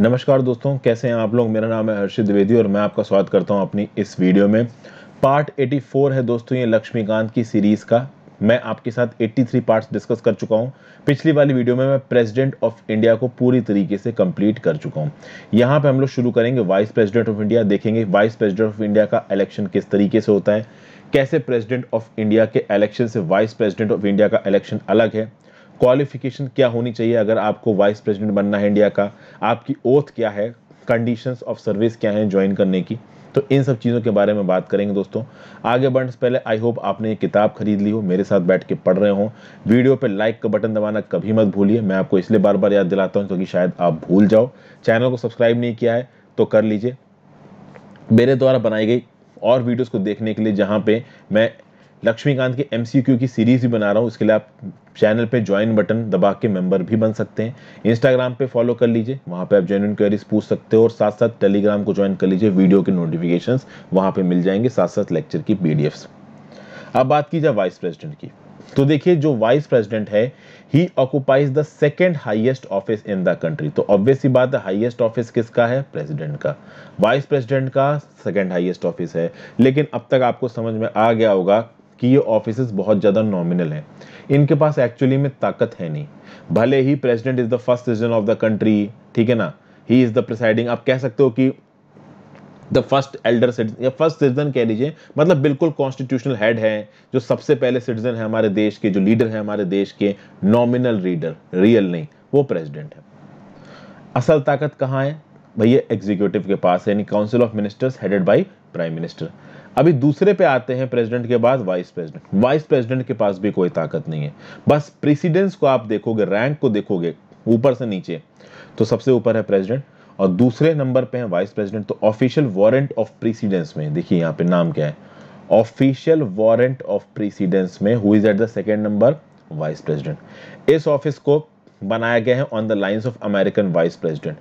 नमस्कार दोस्तों कैसे हैं आप लोग मेरा नाम है हर्षित द्विवेदी और मैं आपका स्वागत करता हूं अपनी इस वीडियो में पार्ट 84 है दोस्तों ये लक्ष्मीकांत की सीरीज़ का मैं आपके साथ 83 पार्ट्स डिस्कस कर चुका हूं पिछली वाली वीडियो में मैं प्रेसिडेंट ऑफ इंडिया को पूरी तरीके से कंप्लीट कर चुका हूं यहां पे हम लोग शुरू करेंगे वाइस प्रेसिडेंट ऑफ इंडिया देखेंगे वाइस प्रेसिडेंट ऑफ इंडिया का इलेक्शन किस तरीके से होता है कैसे प्रेसिडेंट ऑफ इंडिया के इलेक्शन से वाइस प्रेसिडेंट ऑफ इंडिया का इलेक्शन अलग है क्वालिफिकेशन क्या होनी चाहिए अगर आपको वाइस प्रेसिडेंट बनना है इंडिया का आपकी ओथ क्या है कंडीशंस ऑफ सर्विस क्या हैं ज्वाइन करने की तो इन सब चीज़ों के बारे में बात करेंगे दोस्तों आगे बढ़ने से पहले आई होप आपने ये किताब खरीद ली हो मेरे साथ बैठ के पढ़ रहे हो वीडियो पे लाइक का बटन दबाना कभी मत भूलिए मैं आपको इसलिए बार बार याद दिलाता हूँ क्योंकि तो शायद आप भूल जाओ चैनल को सब्सक्राइब नहीं किया है तो कर लीजिए मेरे द्वारा बनाई गई और वीडियोज़ को देखने के लिए जहाँ पे मैं लक्ष्मीकांत के एमसीक्यू की सीरीज़ भी बना रहा हूँ इसके लिए आप चैनल पे ज्वाइन बटन दबा के मेंबर भी बन सकते हैं इंस्टाग्राम पे फॉलो कर लीजिए वहाँ पे आप जेन्यून क्वेरीज पूछ सकते हो और साथ साथ टेलीग्राम को ज्वाइन कर लीजिए वीडियो के नोटिफिकेशन वहाँ पर मिल जाएंगे साथ साथ लेक्चर की पी अब बात की जाए वाइस प्रेसिडेंट की तो देखिए जो वाइस प्रेसिडेंट है ही occupies the second highest office in the country तो ऑब्वियसली बात है हाईएस्ट ऑफिस किसका है प्रेसिडेंट का वाइस प्रेसिडेंट का सेकेंड हाइएस्ट ऑफिस है लेकिन अब तक आपको समझ में आ गया होगा कि ये ऑफिस बहुत ज़्यादा नॉमिनल हैं इनके पास एक्चुअली में ताकत है नहीं भले ही president is the first citizen of the country ठीक है ना ही इज़ द प्रिसाइडिंग आप कह सकते हो कि द फर्स्ट एल्डर सिटीजन या फर्स्ट सिटीजन कह लीजिए मतलब बिल्कुल कॉन्स्टिट्यूशनल हेड है जो सबसे पहले सिटीजन है हमारे देश के जो लीडर है हमारे देश के नॉमिनल रीडर रियल नहीं वो प्रेसिडेंट है असल ताकत कहाँ है भैया एग्जीक्यूटिव के पास है यानी council of ministers headed by prime minister अभी दूसरे पे आते हैं प्रेसिडेंट के बाद वाइस प्रेसिडेंट वाइस प्रेसिडेंट के पास भी कोई ताकत नहीं है बस प्रेसिडेंस को आप देखोगे रैंक को देखोगे ऊपर से नीचे तो सबसे ऊपर है प्रेसिडेंट और दूसरे नंबर पे है वाइस प्रेसिडेंट तो ऑफिशियल वारंट ऑफ प्रेसिडेंस में देखिए यहाँ पे नाम क्या है ऑफिशियल वारंट ऑफ प्रेसिडेंस में who is at the second number vice president इस ऑफिस को बनाया गया है on the lines of American vice president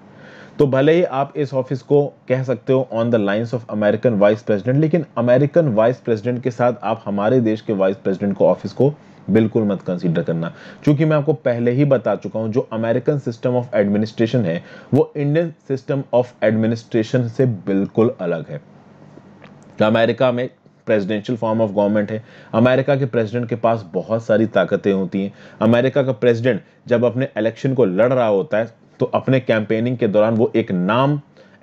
तो भले ही आप इस ऑफिस को कह सकते हो on the lines of American vice president लेकिन अमेरिकन वाइस प्रेसिडेंट के साथ आप हमारे देश के वाइस प्रेसिडेंट को ऑफिस को बिल्कुल मत कंसीडर करना क्योंकि मैं आपको पहले ही बता चुका हूं जो अमेरिकन सिस्टम ऑफ एडमिनिस्ट्रेशन है वो इंडियन सिस्टम ऑफ एडमिनिस्ट्रेशन से बिल्कुल अलग है अमेरिका में प्रेसिडेंशियल फॉर्म ऑफ गवर्नमेंट है अमेरिका के प्रेसिडेंट के पास बहुत सारी ताकतें होती हैं अमेरिका का प्रेसिडेंट जब अपने इलेक्शन को लड़ रहा होता है तो अपने कैंपेनिंग के दौरान वो एक नाम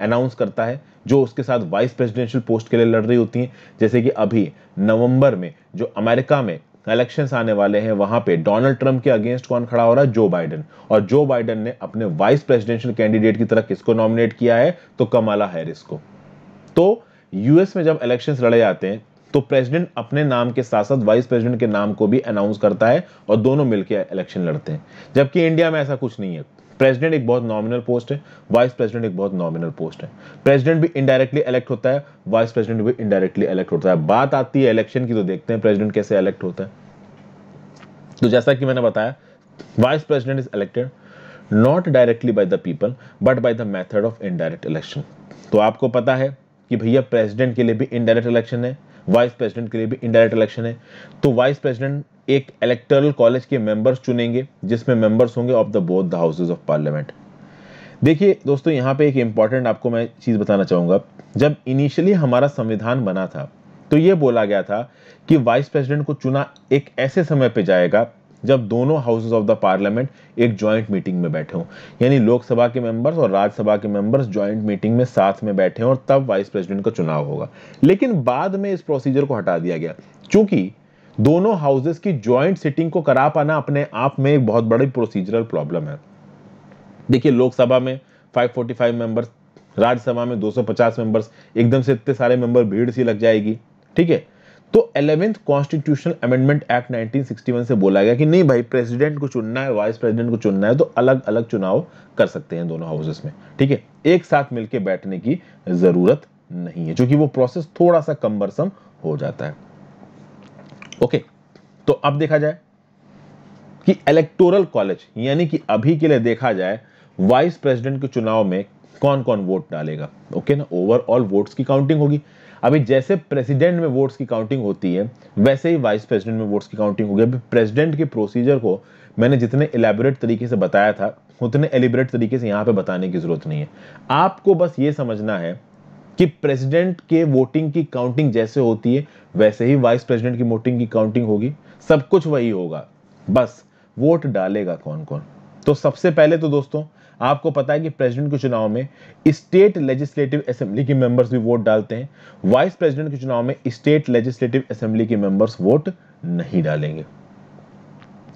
अनाउंस करता है जो उसके साथ वाइस प्रेसिडेंशियल पोस्ट के लिए लड़ रही होती हैं जैसे कि अभी नवंबर में जो अमेरिका में इलेक्शंस आने वाले हैं वहां पे डोनाल्ड ट्रंप के अगेंस्ट कौन खड़ा हो रहा है जो बाइडन और जो बाइडन ने अपने वाइस प्रेसिडेंशियल कैंडिडेट की तरह किसको नॉमिनेट किया है तो कमाला हैरिस को तो यूएस में जब इलेक्शंस लड़े जाते हैं तो प्रेसिडेंट अपने नाम के साथ साथ वाइस प्रेसिडेंट के नाम को भी अनाउंस करता है और दोनों मिलकर इलेक्शन लड़ते हैं जबकि इंडिया में ऐसा कुछ नहीं है प्रेसिडेंट एक बहुत नॉमिनल पोस्ट है वाइस प्रेसिडेंट एक बहुत नॉमिनल पोस्ट है प्रेसिडेंट भी इनडायरेक्टली इलेक्ट होता है वाइस प्रेसिडेंट भी इनडायरेक्टली इलेक्ट होता है बात आती है इलेक्शन की तो देखते हैं प्रेसिडेंट कैसे इलेक्ट होता है तो जैसा कि मैंने बताया vice president is elected not directly by the people but by the method of indirect election तो आपको पता है कि भैया प्रेसिडेंट के लिए भी इनडायरेक्ट इलेक्शन है वाइस प्रेसिडेंट के लिए भी इनडायरेक्ट इलेक्शन है तो वाइस प्रेसिडेंट एक इलेक्टोरल कॉलेज के मेंबर्स चुनेंगे जिसमें मेंबर्स होंगे of the both the houses of parliament देखिए दोस्तों यहाँ पे एक इंपॉर्टेंट आपको मैं चीज़ बताना चाहूंगा जब इनिशियली हमारा संविधान बना था तो ये बोला गया था कि वाइस प्रेसिडेंट को चुना एक ऐसे समय पे जाएगा जब दोनों हाउसेज ऑफ द पार्लियामेंट एक ज्वाइंट मीटिंग में बैठे हों यानी लोकसभा के मेंबर्स और राज्यसभा के मेंबर्स ज्वाइंट मीटिंग में साथ में बैठे हों और तब वाइस प्रेसिडेंट का चुनाव होगा लेकिन बाद में इस प्रोसीजर को हटा दिया गया क्योंकि दोनों हाउसेस की ज्वाइंट सिटिंग को करा पाना अपने आप में एक बहुत बड़ी प्रोसीजरल प्रॉब्लम है देखिए लोकसभा में 545 मेंबर्स राज्यसभा में 250 मेंबर्स एकदम से इतने सारे मेंबर भीड़ सी लग जाएगी ठीक है तो एलेवेंथ कॉन्स्टिट्यूशनल अमेंडमेंट एक्ट 1961 से बोला गया कि नहीं भाई प्रेसिडेंट को चुनना है वाइस प्रेसिडेंट को चुनना है तो अलग अलग चुनाव कर सकते हैं दोनों हाउसेस में ठीक है एक साथ मिलकर बैठने की जरूरत नहीं है क्योंकि वो प्रोसेस थोड़ा सा कम्बरसम हो जाता है ओके तो अब देखा जाए कि इलेक्टोरल कॉलेज यानी कि अभी के लिए देखा जाए वाइस प्रेसिडेंट के चुनाव में कौन कौन वोट डालेगा ओके ना ओवरऑल वोट्स की काउंटिंग होगी अभी जैसे प्रेसिडेंट में वोट्स की काउंटिंग होती है वैसे ही वाइस प्रेसिडेंट में वोट्स की काउंटिंग होगी अभी प्रेसिडेंट के प्रोसीजर को मैंने जितने एलेबोरेट तरीके से बताया था उतने एलिबरेट तरीके से यहाँ पे बताने की ज़रूरत नहीं है आपको बस ये समझना है कि प्रेसिडेंट के वोटिंग की काउंटिंग जैसे होती है वैसे ही वाइस प्रेसिडेंट की वोटिंग की काउंटिंग होगी सब कुछ वही होगा बस वोट डालेगा कौन कौन तो सबसे पहले तो दोस्तों आपको पता है कि प्रेसिडेंट के चुनाव में स्टेट लेजिस्लेटिव असेंबली के मेंबर्स भी वोट डालते हैं वाइस प्रेसिडेंट के चुनाव में स्टेट लेजिस्लेटिव असेंबली के मेंबर्स वोट नहीं डालेंगे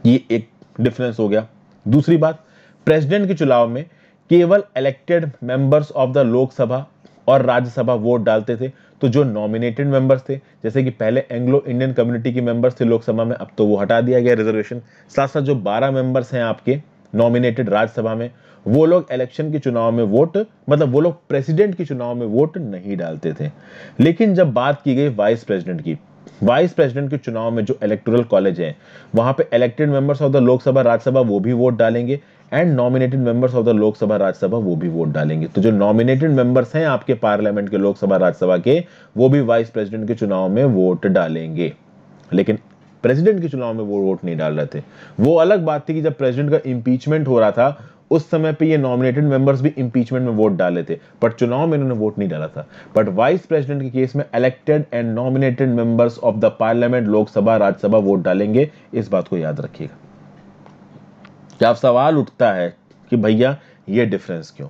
ये एक डिफरेंस हो गया दूसरी बात प्रेसिडेंट के चुनाव में केवल elected members of the Lok Sabha और राज्यसभा वोट डालते थे तो जो नॉमिनेटेड मेंबर्स थे जैसे कि पहले एंग्लो इंडियन कम्युनिटी के मेंबर्स थे लोकसभा में अब तो वो हटा दिया गया रिजर्वेशन साथ साथ जो 12 मेंबर्स हैं आपके नॉमिनेटेड राज्यसभा में वो लोग इलेक्शन के चुनाव में वोट मतलब वो लोग प्रेसिडेंट के चुनाव में वोट नहीं डालते थे लेकिन जब बात की गई वाइस प्रेसिडेंट की वाइस प्रेसिडेंट के चुनाव में जो इलेक्टोरल कॉलेज है वहां पे elected members of the Lok Sabha Rajya Sabha वो भी वोट डालेंगे and nominated members of the Lok Sabha Rajya Sabha वो भी वोट डालेंगे तो जो नॉमिनेटेड मेंबर्स हैं आपके पार्लियामेंट के लोकसभा राज्यसभा के वो भी वाइस प्रेसिडेंट के चुनाव में वोट डालेंगे लेकिन प्रेसिडेंट के चुनाव में वो वोट नहीं डाल रहे थे वो अलग बात थी कि जब प्रेसिडेंट का इम्पीचमेंट हो रहा था उस समय पे ये नॉमिनेटेड मेंबर्स भी इम्पीचमेंट में वोट डाले थे पर चुनाव में इन्होंने वोट नहीं डाला था बट वाइस प्रेसिडेंट के केस में elected and nominated members of the parliament Lok Sabha Rajya Sabha vote डालेंगे इस बात को याद रखिएगा क्या अब सवाल उठता है कि भैया ये डिफरेंस क्यों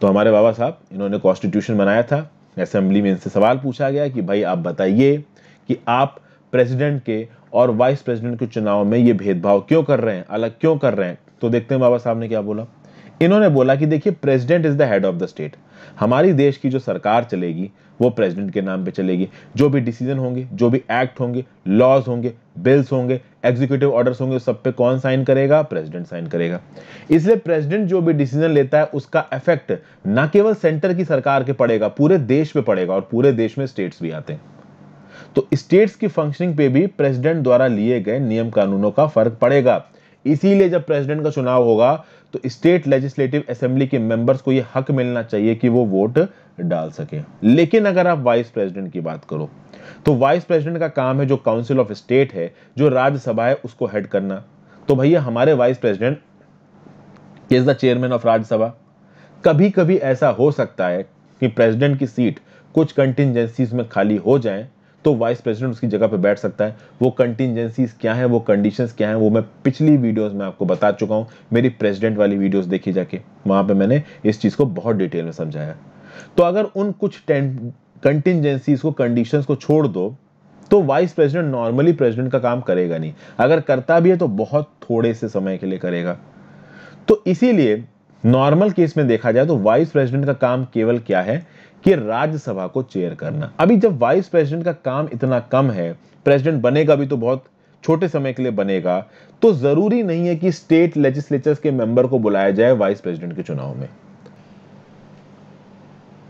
तो हमारे बाबा साहब इन्होंने कॉन्स्टिट्यूशन बनाया था असेंबली में इनसे सवाल पूछा गया कि भाई आप बताइए कि आप प्रेसिडेंट के और वाइस प्रेसिडेंट के चुनाव में ये भेदभाव क्यों कर रहे हैं अलग क्यों कर रहे हैं तो देखते हैं बाबा साहब ने क्या बोला इन्होंने बोला कि देखिए president is the head of the state हमारी देश की जो सरकार चलेगी वो प्रेसिडेंट के नाम पे चलेगी जो भी डिसीजन होंगे जो भी एक्ट होंगे लॉज होंगे बिल्स होंगे एग्जीक्यूटिव ऑर्डर्स होंगे सब पे कौन साइन करेगा प्रेसिडेंट साइन करेगा इसलिए प्रेसिडेंट जो भी डिसीजन लेता है उसका इफेक्ट न केवल सेंटर की सरकार के पड़ेगा पूरे देश पे पड़ेगा और पूरे देश में स्टेट्स भी आते हैं तो स्टेट्स की फंक्शनिंग पे भी प्रेसिडेंट द्वारा लिए गए नियम कानूनों का फर्क पड़ेगा इसीलिए जब प्रेसिडेंट का चुनाव होगा तो स्टेट लेजिस्लेटिव असेंबली के मेंबर्स को यह हक मिलना चाहिए कि वो वोट डाल सके लेकिन अगर आप वाइस प्रेसिडेंट की बात करो तो वाइस प्रेसिडेंट का काम है जो काउंसिल ऑफ स्टेट है जो राज्यसभा है उसको हेड करना तो भैया हमारे vice president is the chairman of Rajya Sabha कभी कभी ऐसा हो सकता है कि प्रेसिडेंट की सीट कुछ कंटिजेंसीज में खाली हो जाए तो वाइस प्रेसिडेंट उसकी जगह पर बैठ सकता है वो कंटिजेंसीज क्या है वो कंडीशंस क्या है वो मैं पिछली वीडियोस में आपको बता चुका हूँ मेरी प्रेसिडेंट वाली वीडियोस देखी जाके वहां पे मैंने इस चीज़ को बहुत डिटेल में समझाया तो अगर उन कुछ कंटिजेंसीज को कंडीशन को छोड़ दो तो वाइस प्रेसिडेंट नॉर्मली प्रेसिडेंट का काम करेगा नहीं अगर करता भी है तो बहुत थोड़े से समय के लिए करेगा तो इसीलिए नॉर्मल केस में देखा जाए तो वाइस प्रेसिडेंट का काम केवल क्या है कि राज्यसभा को चेयर करना अभी जब वाइस प्रेसिडेंट का काम इतना कम है प्रेसिडेंट बनेगा भी तो बहुत छोटे समय के लिए बनेगा तो जरूरी नहीं है कि स्टेट लेजिस्लेचर्स के मेंबर को बुलाया जाए वाइस प्रेसिडेंट के चुनाव में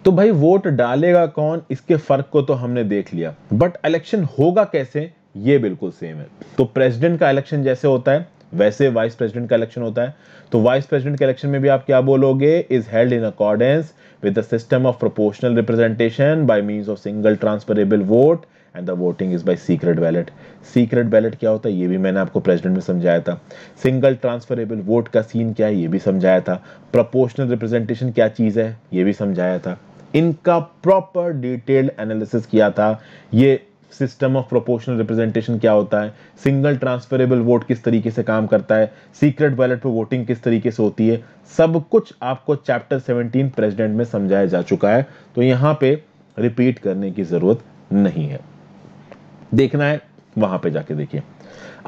तो भाई वोट डालेगा कौन इसके फर्क को तो हमने देख लिया बट इलेक्शन होगा कैसे ये बिल्कुल सेम है तो प्रेसिडेंट का इलेक्शन जैसे होता है वैसे वाइस प्रेसिडेंट का इलेक्शन होता है तो वाइस प्रेसिडेंट के इलेक्शन में भी आप क्या बोलोगे is held in accordance with the system of proportional representation by means of single transferable vote and the voting is by secret ballot secret ballot क्या होता है ये भी मैंने आपको प्रेसिडेंट में समझाया था सिंगल ट्रांसफरेबल वोट का सीन क्या है ये भी समझाया था प्रपोर्शनल रिप्रेजेंटेशन क्या चीज़ है ये भी समझाया था इनका प्रॉपर डिटेल्ड एनालिसिस किया था ये सिस्टम ऑफ प्रोपोर्शनल रिप्रेजेंटेशन क्या होता है सिंगल ट्रांसफरेबल वोट किस तरीके से काम करता है सीक्रेट बैलेट पर वोटिंग किस तरीके से होती है सब कुछ आपको चैप्टर सेवनटीन प्रेसिडेंट में समझाया जा चुका है तो यहाँ पे रिपीट करने की जरूरत नहीं है देखना है वहां पे जाके देखिए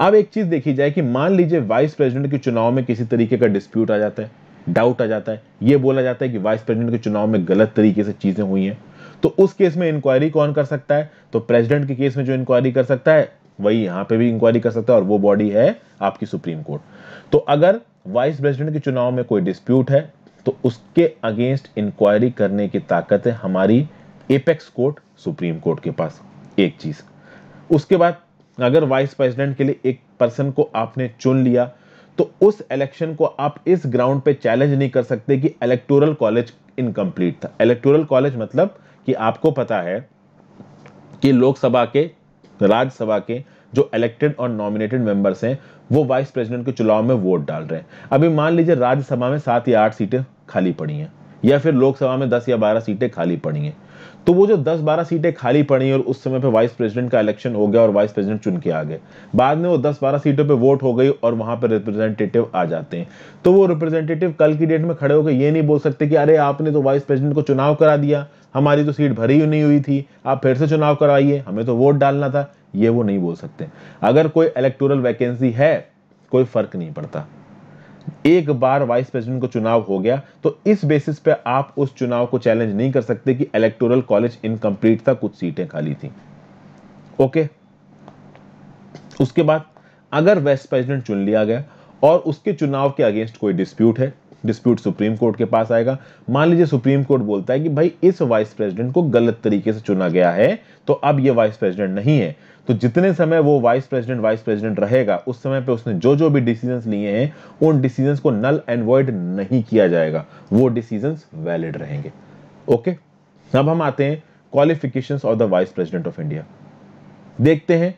अब एक चीज देखी जाए कि मान लीजिए वाइस प्रेसिडेंट के चुनाव में किसी तरीके का डिस्प्यूट आ जाता है डाउट आ जाता है ये बोला जाता है कि वाइस प्रेसिडेंट के चुनाव में गलत तरीके से चीजें हुई हैं तो उस केस में इंक्वायरी कौन कर सकता है तो प्रेसिडेंट के केस में जो इंक्वायरी कर सकता है वही यहां पे भी इंक्वायरी कर सकता है और वो बॉडी है आपकी सुप्रीम कोर्ट तो अगर वाइस प्रेसिडेंट के चुनाव में कोई डिस्प्यूट है तो उसके अगेंस्ट इंक्वायरी करने की ताकत है हमारी एपेक्स कोर्ट सुप्रीम कोर्ट के पास एक चीज उसके बाद अगर वाइस प्रेसिडेंट के लिए एक पर्सन को आपने चुन लिया तो उस इलेक्शन को आप इस ग्राउंड पे चैलेंज नहीं कर सकते कि इलेक्टोरल कॉलेज इनकम्प्लीट था इलेक्टोरल कॉलेज मतलब कि आपको पता है कि लोकसभा के राज्यसभा के जो इलेक्टेड और नॉमिनेटेड मेंबर्स हैं वो वाइस प्रेसिडेंट के चुनाव में वोट डाल रहे हैं अभी मान लीजिए राज्यसभा में सात या आठ सीटें खाली पड़ी हैं या फिर लोकसभा में दस या बारह सीटें खाली पड़ी हैं तो वो जो दस बारह सीटें खाली पड़ी और उस समय पे वाइस प्रेसिडेंट का इलेक्शन हो गया और वाइस प्रेसिडेंट चुन के आ गए बाद में वो दस बारह सीटों पे वोट हो गई और वहां पर रिप्रेजेंटेटिव आ जाते हैं तो वो रिप्रेजेंटेटिव कल की डेट में खड़े होकर ये नहीं बोल सकते कि अरे आपने तो वाइस प्रेसिडेंट को चुनाव करा दिया हमारी तो सीट भरी ही नहीं हुई थी आप फिर से चुनाव कराइए हमें तो वोट डालना था ये वो नहीं बोल सकते अगर कोई इलेक्टोरल वैकेंसी है कोई फर्क नहीं पड़ता एक बार वाइस प्रेसिडेंट को चुनाव हो गया तो इस बेसिस पे आप उस चुनाव को चैलेंज नहीं कर सकते कि इलेक्टोरल कॉलेज इनकम्प्लीट था कुछ सीटें खाली थी ओके उसके बाद अगर वाइस प्रेसिडेंट चुन लिया गया और उसके चुनाव के अगेंस्ट कोई डिस्प्यूट है डिस्प्यूट सुप्रीम कोर्ट के पास आएगा मान लीजिए सुप्रीम कोर्ट बोलता है कि भाई इस वाइस प्रेसिडेंट को गलत तरीके से चुना गया है तो अब ये वाइस प्रेसिडेंट नहीं है तो जितने समय वो वाइस प्रेसिडेंट वाइस प्रेसिडेंट रहेगा उस समय पे उसने जो जो भी डिसीजंस लिए हैं उन डिसीजंस को नल एंड वॉइड नहीं किया जाएगा वो डिसीजंस वैलिड रहेंगे ओके अब हम आते हैं qualifications of the vice president of India देखते हैं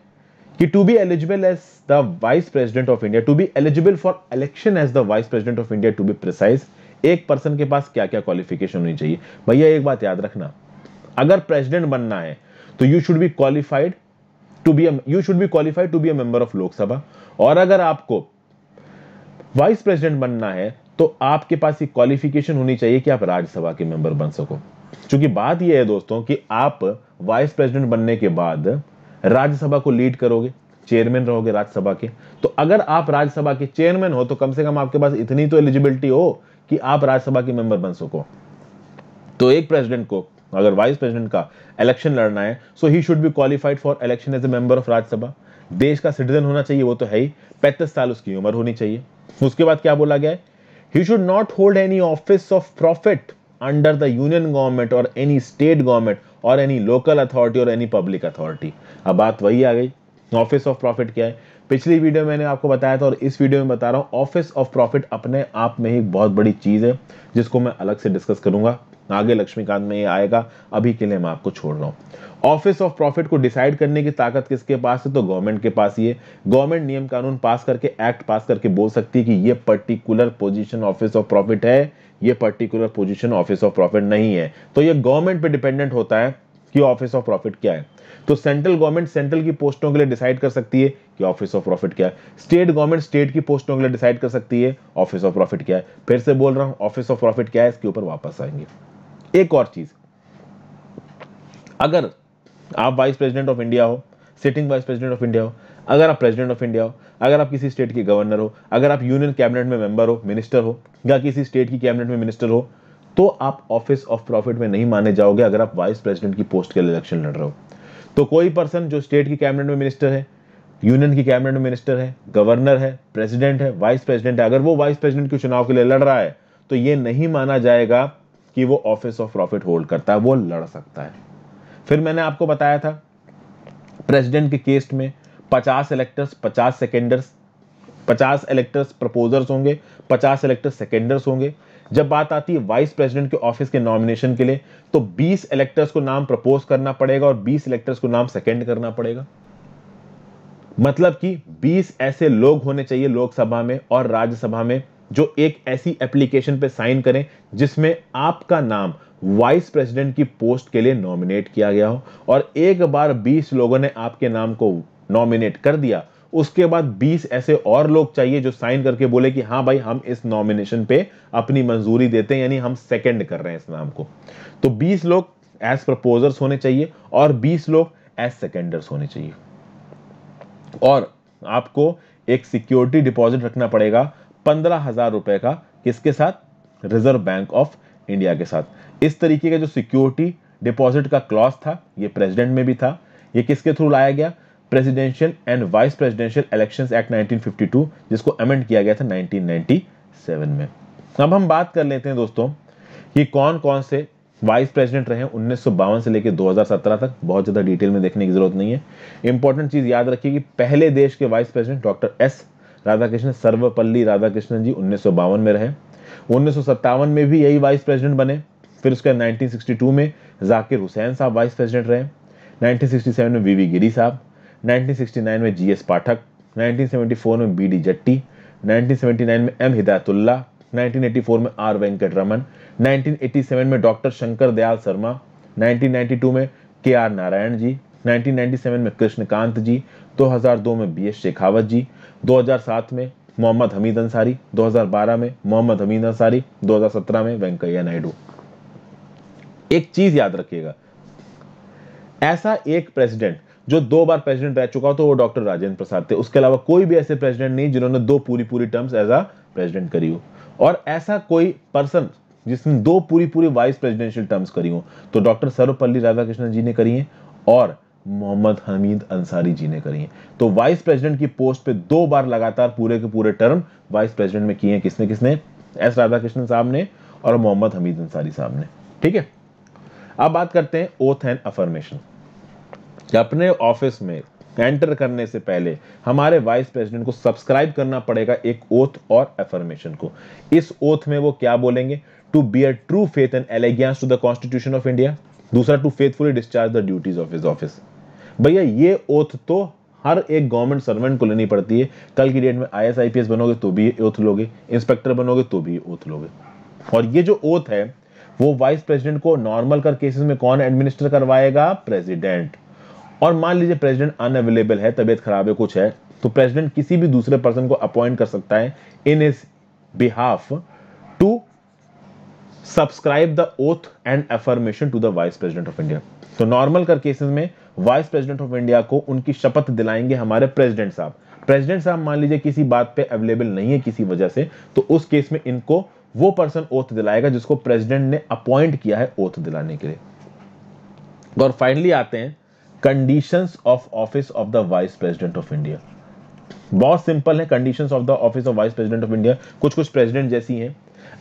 कि to be eligible as the vice president of India to be eligible for election as the vice president of India to be precise एक person के पास क्या क्या qualification होनी चाहिए भैया एक बात याद रखना अगर प्रेसिडेंट बनना है तो you should be qualified to be you should be qualified to be a member of Lok Sabha और अगर आपको वाइस प्रेसिडेंट बनना है तो आपके पास ये क्वालिफिकेशन होनी चाहिए कि आप राज्यसभा के मेंबर बन सको क्योंकि बात यह है दोस्तों कि आप वाइस प्रेसिडेंट बनने के बाद राज्यसभा को लीड करोगे चेयरमैन रहोगे राज्यसभा के तो अगर आप राज्यसभा के चेयरमैन हो तो कम से कम आपके पास इतनी तो एलिजिबिलिटी हो कि आप राज्यसभा के मेंबर बन सको तो एक प्रेसिडेंट को अगर वाइस प्रेसिडेंट का इलेक्शन लड़ना है so he should be qualified for election as a member of Rajya Sabha देश का सिटीजन होना चाहिए वो तो है ही पैंतीस साल उसकी उम्र होनी चाहिए उसके बाद क्या बोला गया है he should not hold any office of profit under the union government और एनी स्टेट गवर्नमेंट और एनी लोकल अथॉरिटी और एनी पब्लिक अथॉरिटी अब बात वही आ गई ऑफिस ऑफ प्रॉफिट क्या है पिछली वीडियो मैंने आपको बताया था और इस वीडियो में बता रहा हूँ ऑफिस ऑफ प्रॉफिट अपने आप में ही बहुत बड़ी चीज़ है जिसको मैं अलग से डिस्कस करूंगा आगे लक्ष्मीकांत में ये आएगा अभी के लिए मैं आपको छोड़ रहा हूँ ऑफिस ऑफ प्रॉफिट को डिसाइड करने की ताकत किसके पास है तो गवर्नमेंट के पास ही है गवर्नमेंट नियम कानून पास करके एक्ट पास करके बोल सकती है कि ये particular position office of profit है ये particular position office of profit नहीं है तो ये गवर्नमेंट पे डिपेंडेंट होता है कि ऑफिस ऑफ प्रॉफिट क्या है तो सेंट्रल गवर्नमेंट सेंट्रल की पोस्टों के लिए डिसाइड कर सकती है कि ऑफिस ऑफ प्रॉफिट क्या है स्टेट गवर्नमेंट स्टेट की पोस्टों के लिए डिसाइड कर सकती है ऑफिस ऑफ प्रॉफिट क्या है फिर से बोल रहा हूं ऑफिस ऑफ प्रॉफिट क्या है इसके ऊपर वापस आएंगे एक और चीज अगर आप वाइस प्रेसिडेंट ऑफ इंडिया हो sitting vice president of India हो अगर आप प्रेसिडेंट ऑफ इंडिया हो अगर आप किसी स्टेट के गवर्नर हो अगर आप यूनियन कैबिनेट में मेंबर हो मिनिस्टर हो या किसी स्टेट की कैबिनेट में मिनिस्टर हो तो आप ऑफिस ऑफ प्रॉफिट में नहीं माने जाओगे अगर आप वाइस प्रेसिडेंट की पोस्ट के लिए इलेक्शन लड़ रहे हो तो कोई पर्सन जो स्टेट की कैबिनेट में मिनिस्टर है यूनियन की कैबिनेट में मिनिस्टर है गवर्नर है प्रेसिडेंट है वाइस प्रेसिडेंट है अगर वो वाइस प्रेसिडेंट के चुनाव के लिए लड़ रहा है तो ये नहीं माना जाएगा कि वो ऑफिस ऑफ प्रॉफिट होल्ड करता है वो लड़ सकता है फिर मैंने आपको बताया था प्रेसिडेंट के केस में 50 इलेक्टर्स 50 सेकेंडर्स 50 इलेक्टर्स प्रपोजर्स होंगे 50 इलेक्टर्स सेकेंडर्स होंगे जब बात आती है वाइस प्रेसिडेंट के ऑफिस के नॉमिनेशन के लिए तो 20 इलेक्टर्स को नाम प्रपोज करना पड़ेगा और 20 इलेक्टर्स को नाम सेकेंड करना पड़ेगा मतलब कि 20 ऐसे लोग होने चाहिए लोकसभा में और राज्यसभा में जो एक ऐसी एप्लीकेशन पे साइन करें जिसमें आपका नाम वाइस प्रेसिडेंट की पोस्ट के लिए नॉमिनेट किया गया हो और एक बार 20 लोगों ने आपके नाम को नॉमिनेट कर दिया उसके बाद 20 ऐसे और लोग चाहिए जो साइन करके बोले कि हाँ भाई हम इस नॉमिनेशन पे अपनी मंजूरी देते हैं यानी हम सेकेंड कर रहे हैं इस नाम को तो 20 लोग एज प्रपोजर्स होने चाहिए और 20 लोग एज सेकेंडर्स होने चाहिए और आपको एक सिक्योरिटी डिपॉजिट रखना पड़ेगा पंद्रह हजार रुपए का किसके साथ रिजर्व बैंक ऑफ इंडिया के साथ इस तरीके का जो सिक्योरिटी डिपॉजिट का क्लॉज था ये प्रेसिडेंट में भी था ये किसके थ्रू लाया गया presidential and vice presidential election act 1952 जिसको अमेंड किया गया था 1997 में अब हम बात कर लेते हैं दोस्तों कि कौन कौन से वाइस प्रेसिडेंट रहे उन्नीस से लेकर 2017 तक बहुत ज़्यादा डिटेल में देखने की जरूरत नहीं है इंपॉर्टेंट चीज़ याद रखिए कि पहले देश के vice president doctor S Radha Krishna Sarvepalli Radha Krishna ji उन्नीस में रहे उन्नीस में भी यही वाइस प्रेसिडेंट बने फिर उसके 1962 में जाकिर हुसैन साहब वाइस प्रेसिडेंट रहे 1967 में वीवी गिरी साहब 1969 में जीएस पाठक 1974 में बीडी जट्टी 1979 में एम हिदायतुल्ला 1984 में आर वेंकट रमन 1987 में डॉक्टर शंकर दयाल शर्मा 1992 में के आर नारायण जी 1997 में कृष्णकांत जी 2002 में बी एस शेखावत जी 2007 में मोहम्मद हमीद अंसारी 2012 में मोहम्मद हमीद अंसारी 2017 में वेंकैया नायडू एक चीज याद रखिएगा ऐसा एक प्रेसिडेंट जो दो बार प्रेसिडेंट रह चुका हो तो वो डॉक्टर राजेंद्र प्रसाद थे उसके अलावा कोई भी ऐसे प्रेसिडेंट नहीं जिन्होंने दो पूरी पूरी टर्म्स एज अ प्रेसिडेंट करी हो और ऐसा कोई पर्सन जिसने दो पूरी पूरी वाइस प्रेसिडेंशियल टर्म्स करी हो तो डॉक्टर सर्वपल्ली राधाकृष्णन जी ने करी है और मोहम्मद हमीद अंसारी जी ने करी है तो वाइस प्रेसिडेंट की पोस्ट पे दो बार लगातार पूरे के पूरे टर्म वाइस प्रेसिडेंट में किए हैं किसने किसने एस राधाकृष्णन साहब ने और मोहम्मद हमीद अंसारी साहब ने ठीक है अब बात करते हैं ओथ एंड अफर्मेशन अपने ऑफिस में एंटर करने से पहले हमारे वाइस प्रेसिडेंट को सब्सक्राइब करना पड़ेगा एक ओथ और एफर्मेशन को इस ओथ में वो क्या बोलेंगे to be a true faith and allegiance to the constitution of India दूसरा to faithfully discharge the duties of his office भैया ये ओथ तो हर एक गवर्नमेंट सर्वेंट को लेनी पड़ती है कल की डेट में आई एस बनोगे तो भी ओथ लोगे इंस्पेक्टर बनोगे तो भी ओथ लोगे और ये जो ओथ है वो वाइस प्रेसिडेंट को नॉर्मल कर केसेस में कौन एडमिनिस्टर करवाएगा प्रेसिडेंट और मान लीजिए प्रेसिडेंट अनअवेलेबल है तबियत खराब है कुछ है तो प्रेसिडेंट किसी भी दूसरे पर्सन को अपॉइंट कर सकता है in his behalf to subscribe the oath and affirmation to the vice president of India तो नॉर्मल कर केसेस में वाइस प्रेसिडेंट ऑफ इंडिया को उनकी शपथ दिलाएंगे हमारे प्रेसिडेंट साहब प्रेसिडेंट साहब मान लीजिए किसी बात पे अवेलेबल नहीं है किसी वजह से तो उस केस में इनको वो पर्सन ओथ दिलाएगा जिसको प्रेसिडेंट ने अपॉइंट किया है ओथ दिलाने के लिए और फाइनली आते हैं conditions of office of the vice president of India बहुत सिंपल है conditions of the office of vice president of India कुछ कुछ प्रेसिडेंट जैसी हैं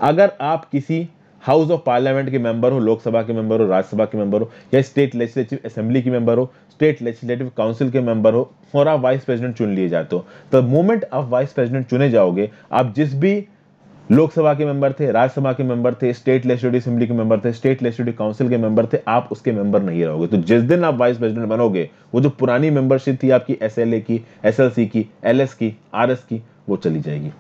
अगर आप किसी हाउस ऑफ पार्लियामेंट के मेंबर हो लोकसभा के मेंबर हो राज्यसभा के मेंबर हो या स्टेट लेजिस्लेटिव असेंबली की मेंबर हो स्टेट लेजिस्लेटिव काउंसिल के मेंबर हो और आप वाइस प्रेसिडेंट चुन लिए जाते हो तो मोमेंट आप वाइस प्रेसिडेंट चुने जाओगे आप जिस भी लोकसभा के मेंबर थे राज्यसभा के मेंबर थे स्टेट लेजिस्लेटिव असेंबली के मेंबर थे स्टेट लेजिस्लेटिव काउंसिल के मेंबर थे आप उसके मेंबर नहीं रहोगे तो जिस दिन आप वाइस प्रेसिडेंट बनोगे वो जो पुरानी मेंबरशिप थी आपकी ए की सी की एस की एस की वो चली जाएगी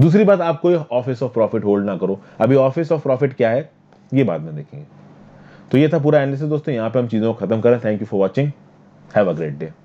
दूसरी बात आप कोई ऑफिस ऑफ प्रॉफिट होल्ड ना करो अभी ऑफिस ऑफ प्रॉफिट क्या है ये बाद में देखेंगे तो ये था पूरा एनालिसिस दोस्तों यहाँ पे हम चीज़ों को खत्म करें thank you for watching have a great day